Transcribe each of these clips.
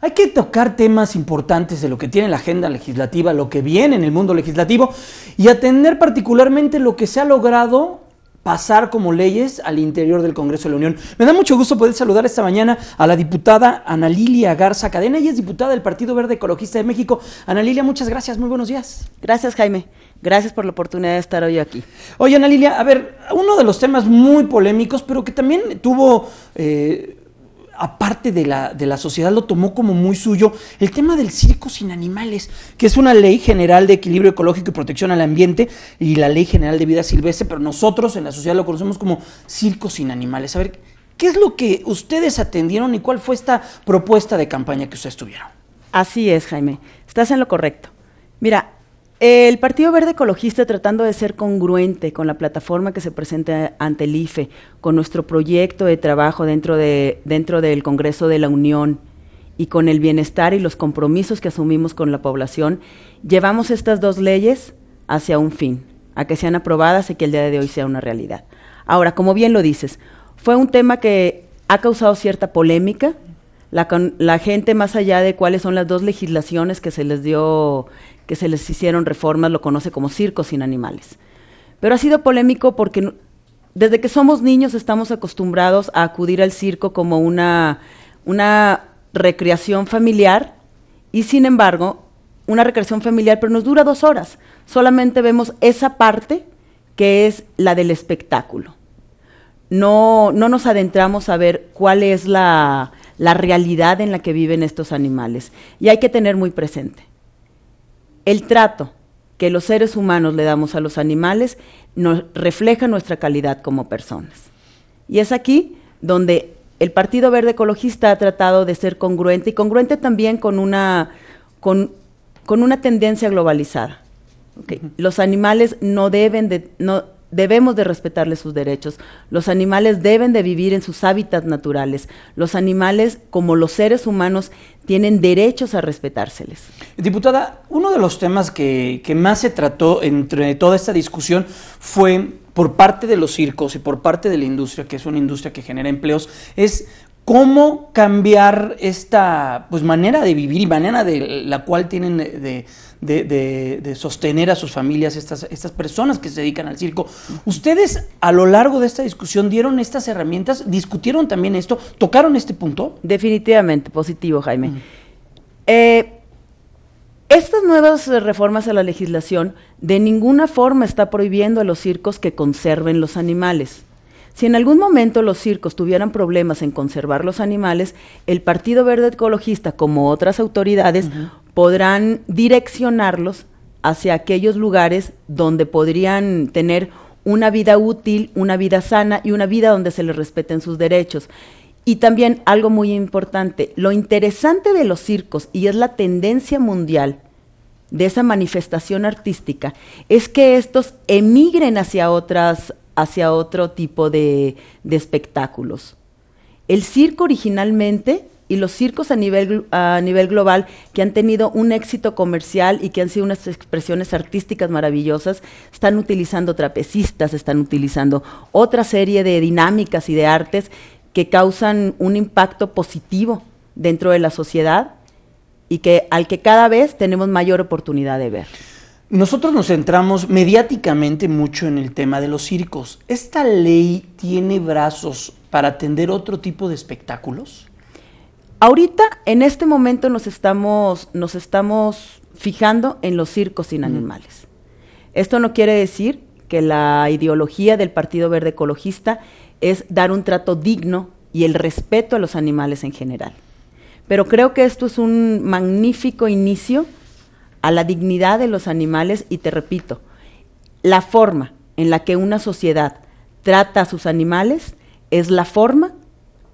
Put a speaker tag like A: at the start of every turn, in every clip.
A: Hay que tocar temas importantes de lo que tiene la agenda legislativa, lo que viene en el mundo legislativo y atender particularmente lo que se ha logrado pasar como leyes al interior del Congreso de la Unión. Me da mucho gusto poder saludar esta mañana a la diputada Ana Lilia Garza Cadena, y es diputada del Partido Verde Ecologista de México. Ana Lilia, muchas gracias, muy buenos días. Gracias, Jaime. Gracias por la oportunidad de estar hoy aquí. Oye, Ana Lilia, a ver, uno de los temas muy polémicos, pero que también tuvo... Eh, aparte de la, de la sociedad lo tomó como muy suyo, el tema del circo sin animales, que es una ley general de equilibrio ecológico y protección al ambiente y la ley general de vida silvestre, pero nosotros en la sociedad lo conocemos como circo sin animales. A ver, ¿qué es lo que ustedes atendieron y cuál fue esta propuesta de campaña que ustedes tuvieron? Así es, Jaime, estás en lo correcto. Mira, el
B: Partido Verde Ecologista tratando de ser congruente con la plataforma que se presenta ante el IFE, con nuestro proyecto de trabajo dentro, dentro del Congreso de la Unión y con el bienestar y los compromisos que asumimos con la población, llevamos estas dos leyes hacia un fin, a que sean aprobadas y que el día de hoy sea una realidad. Ahora, como bien lo dices, fue un tema que ha causado cierta polémica, la, gente más allá de cuáles son las dos legislaciones que se les dio, que se les hicieron reformas, lo conoce como circo sin animales. Pero ha sido polémico porque desde que somos niños estamos acostumbrados a acudir al circo como una, recreación familiar y sin embargo una recreación familiar, pero nos dura dos horas. Solamente vemos esa parte que es la del espectáculo. No, no nos adentramos a ver cuál es la, la realidad en la que viven estos animales. Y hay que tener muy presente, el trato que los seres humanos le damos a los animales nos refleja nuestra calidad como personas. Y es aquí donde el Partido Verde Ecologista ha tratado de ser congruente y congruente también con una, con, una tendencia globalizada. Los animales no deben de, debemos de respetarles sus derechos. Los animales deben de vivir en sus hábitats naturales. Los animales, como los seres humanos, tienen derechos a respetárseles.
A: Diputada, uno de los temas que, que más se trató entre toda esta discusión fue por parte de los circos y por parte de la industria, que es una industria que genera empleos, es cómo cambiar esta pues, manera de vivir y manera de la cual tienen de, sostener a sus familias estas, personas que se dedican al circo. ¿Ustedes a lo largo de esta discusión dieron estas herramientas? ¿Discutieron también esto? ¿Tocaron este punto? Definitivamente, positivo, Jaime.
B: Eh, estas nuevas reformas a la legislación de ninguna forma está prohibiendo a los circos que conserven los animales. Si en algún momento los circos tuvieran problemas en conservar los animales, el Partido Verde Ecologista, como otras autoridades, podrán direccionarlos hacia aquellos lugares donde podrían tener una vida útil, una vida sana y una vida donde se les respeten sus derechos. Y también algo muy importante, lo interesante de los circos, y es la tendencia mundial de esa manifestación artística, es que estos emigren hacia otras hacia otro tipo de, espectáculos. El circo originalmente y los circos a nivel, a nivel global que han tenido un éxito comercial y que han sido unas expresiones artísticas maravillosas, están utilizando trapecistas, están utilizando otra serie de dinámicas y de artes que causan un impacto positivo dentro de la sociedad
A: y que al que cada vez tenemos mayor oportunidad de ver. Nosotros nos centramos mediáticamente mucho en el tema de los circos. ¿Esta ley tiene brazos para atender otro tipo de espectáculos?
B: Ahorita, en este momento, nos estamos, nos estamos fijando en los circos sin animales. Esto no quiere decir que la ideología del Partido Verde Ecologista es dar un trato digno y el respeto a los animales en general. Pero creo que esto es un magnífico inicio a la dignidad de los animales y te repito, la forma en la que una sociedad trata a sus animales es la forma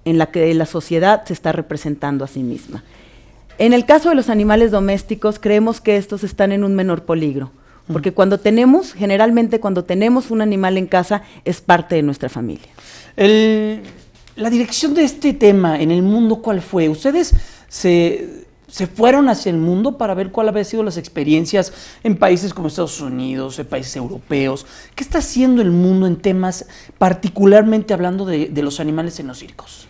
B: en la que la sociedad se está representando a sí misma. En el caso de los animales domésticos, creemos que estos están en un menor peligro, mm. porque cuando tenemos, generalmente cuando tenemos un animal en casa, es parte de nuestra familia.
A: la dirección de este tema en el mundo, ¿cuál fue? Ustedes se se fueron hacia el mundo para ver cuál habían sido las experiencias en países como Estados Unidos, en países europeos. ¿Qué está haciendo el mundo en temas, particularmente hablando de, los animales en los circos?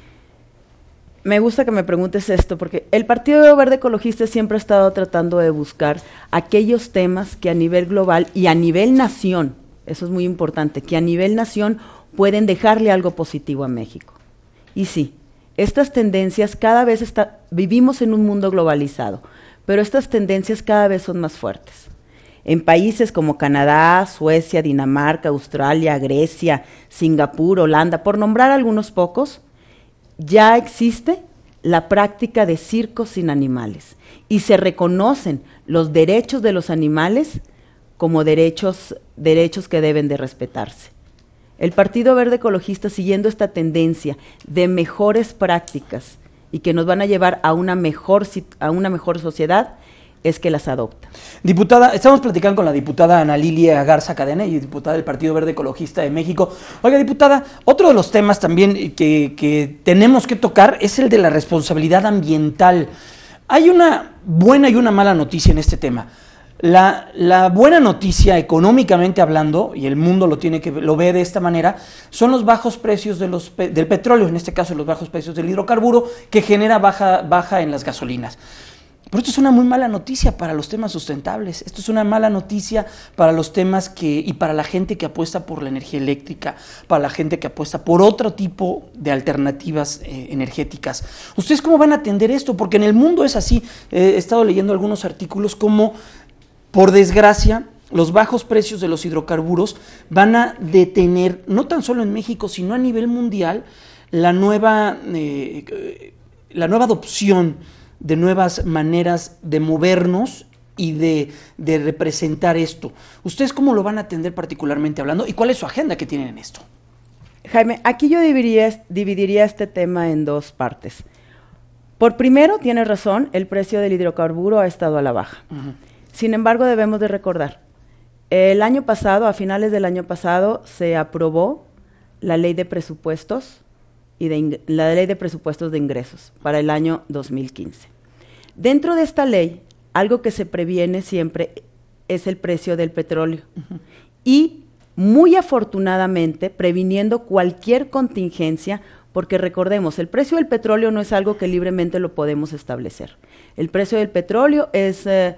A: Me gusta que me preguntes esto, porque el
B: Partido Verde Ecologista siempre ha estado tratando de buscar aquellos temas que a nivel global y a nivel nación, eso es muy importante, que a nivel nación pueden dejarle algo positivo a México. Y sí, estas tendencias cada vez están vivimos en un mundo globalizado, pero estas tendencias cada vez son más fuertes. En países como Canadá, Suecia, Dinamarca, Australia, Grecia, Singapur, Holanda, por nombrar algunos pocos, ya existe la práctica de circos sin animales y se reconocen los derechos de los animales como derechos, derechos que deben de respetarse. El Partido Verde Ecologista, siguiendo esta tendencia de mejores prácticas y que nos van a llevar a una mejor,
A: a una mejor sociedad es que las adopta. Diputada, estamos platicando con la diputada Ana Lilia Garza Cadena y diputada del Partido Verde Ecologista de México. Oiga, diputada, otro de los temas también eh, que, que tenemos que tocar es el de la responsabilidad ambiental. Hay una buena y una mala noticia en este tema. La, buena noticia económicamente hablando, y el mundo lo, tiene que, lo ve de esta manera, son los bajos precios del petróleo, en este caso los bajos precios del hidrocarburo, que genera baja, baja en las gasolinas. Pero esto es una muy mala noticia para los temas sustentables, esto es una mala noticia para los temas que, y para la gente que apuesta por la energía eléctrica, para la gente que apuesta por otro tipo de alternativas eh, energéticas. ¿Ustedes cómo van a atender esto? Porque en el mundo es así. he estado leyendo algunos artículos como por desgracia, los bajos precios de los hidrocarburos van a detener, no tan solo en México, sino a nivel mundial, la nueva, eh, la nueva adopción de nuevas maneras de movernos y de, representar esto. ¿Ustedes cómo lo van a atender particularmente hablando y cuál es su agenda que tienen en esto? Jaime, aquí yo
B: dividiría, dividiría este tema en dos partes. Por primero, tiene razón, el precio del hidrocarburo ha estado a la baja. Sin embargo, debemos de recordar, el año pasado, a finales del año pasado, se aprobó la ley de presupuestos y de la ley de presupuestos de ingresos para el año 2015. Dentro de esta ley, algo que se previene siempre es el precio del petróleo. Y muy afortunadamente, previniendo cualquier contingencia, porque recordemos, el precio del petróleo no es algo que libremente lo podemos establecer. El precio del petróleo es eh,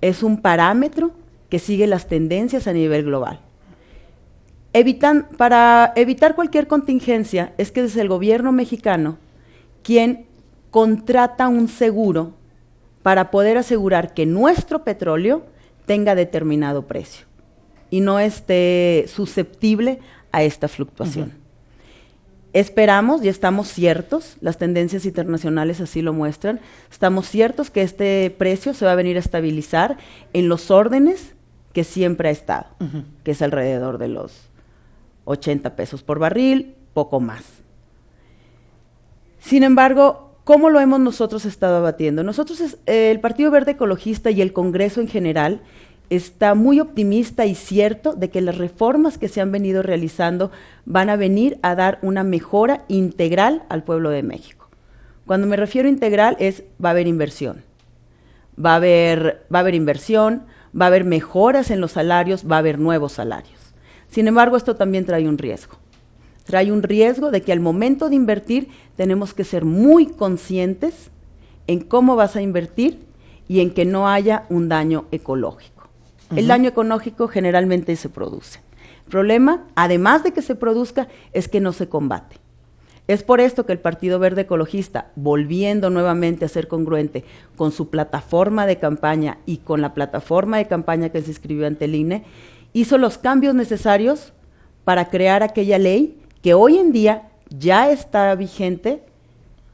B: es un parámetro que sigue las tendencias a nivel global. para evitar cualquier contingencia es que desde el gobierno mexicano quien contrata un seguro para poder asegurar que nuestro petróleo tenga determinado precio y no esté susceptible a esta fluctuación. Esperamos y estamos ciertos, las tendencias internacionales así lo muestran, estamos ciertos que este precio se va a venir a estabilizar en los órdenes que siempre ha estado, que es alrededor de los 80 pesos por barril, poco más. Sin embargo, ¿cómo lo hemos nosotros estado abatiendo? Nosotros, eh, el Partido Verde Ecologista y el Congreso en general, está muy optimista y cierto de que las reformas que se han venido realizando van a venir a dar una mejora integral al pueblo de México. Cuando me refiero a integral es va a haber inversión. Va a haber, va a haber inversión, va a haber mejoras en los salarios, va a haber nuevos salarios. Sin embargo, esto también trae un riesgo. Trae un riesgo de que al momento de invertir tenemos que ser muy conscientes en cómo vas a invertir y en que no haya un daño ecológico. El daño ecológico generalmente se produce. El problema, además de que se produzca, es que no se combate. Es por esto que el Partido Verde Ecologista, volviendo nuevamente a ser congruente con su plataforma de campaña y con la plataforma de campaña que se escribió ante el INE, hizo los cambios necesarios para crear aquella ley que hoy en día ya está vigente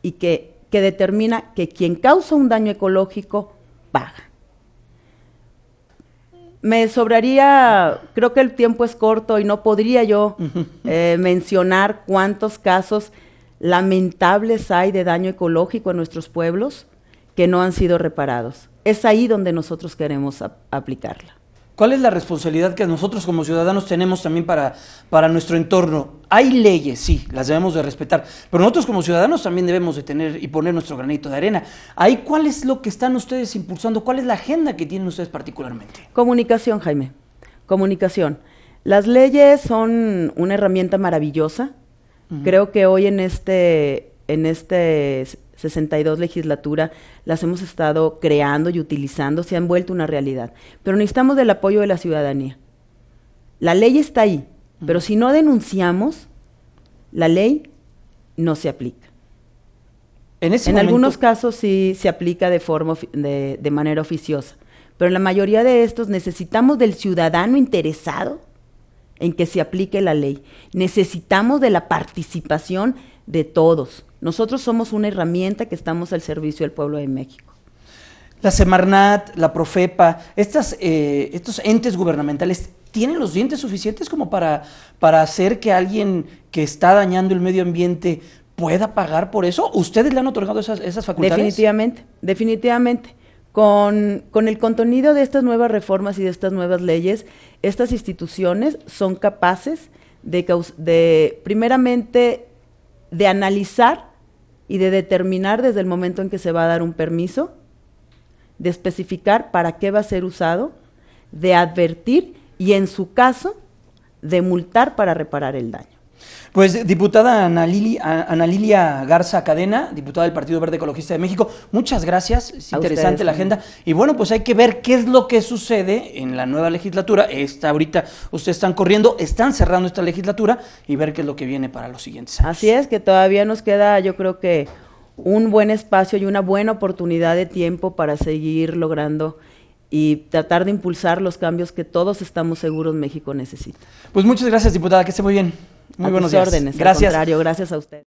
B: y que, que determina que quien causa un daño ecológico paga me sobraría, creo que el tiempo es corto y no podría yo eh, mencionar cuántos casos lamentables hay de daño ecológico en nuestros pueblos que no han
A: sido reparados. Es ahí donde nosotros queremos aplicarla. ¿Cuál es la responsabilidad que nosotros como ciudadanos tenemos también para, para nuestro entorno? Hay leyes, sí, las debemos de respetar, pero nosotros como ciudadanos también debemos de tener y poner nuestro granito de arena. Ahí, ¿cuál es lo que están ustedes impulsando? ¿Cuál es la agenda que tienen ustedes particularmente? Comunicación, Jaime,
B: comunicación. Las leyes son una herramienta maravillosa. Creo que hoy en este, en este 62 legislatura, las hemos estado creando y utilizando, se han vuelto una realidad. Pero necesitamos del apoyo de la ciudadanía. La ley está ahí, pero si no denunciamos, la ley no se aplica. En, algunos casos sí se aplica de, forma de, de manera oficiosa, pero en la mayoría de estos necesitamos del ciudadano interesado en que se aplique la ley. Necesitamos de la participación de todos nosotros somos una herramienta que estamos al servicio del pueblo de México.
A: La Semarnat, la Profepa, eh, estos entes gubernamentales tienen los dientes suficientes como para, para hacer que alguien que está dañando el medio ambiente pueda pagar por eso? ¿Ustedes le han otorgado esas, facultades? Definitivamente,
B: definitivamente. Con, el contenido de estas nuevas reformas y de estas nuevas leyes, estas instituciones son capaces de, de primeramente, de analizar y de determinar desde el momento en que se va a dar un permiso, de especificar para qué va a ser usado, de advertir y
A: en su caso de multar para reparar el daño. Pues diputada Ana, Lilia Garza Cadena, diputada del Partido Verde Ecologista de México, muchas gracias, es interesante la agenda. Y bueno, pues hay que ver qué es lo que sucede en la nueva legislatura. Está ahorita, ustedes están corriendo, están cerrando esta legislatura y ver qué es lo que viene para los siguientes años.
B: Así es, que todavía nos queda, yo creo que un buen espacio y una buena oportunidad de tiempo para seguir logrando y tratar de impulsar los cambios que todos estamos seguros México necesita.
A: Pues muchas gracias, diputada, que esté muy bien.
B: Muy buenos días. órdenes. Gracias. Al contrario, gracias a usted.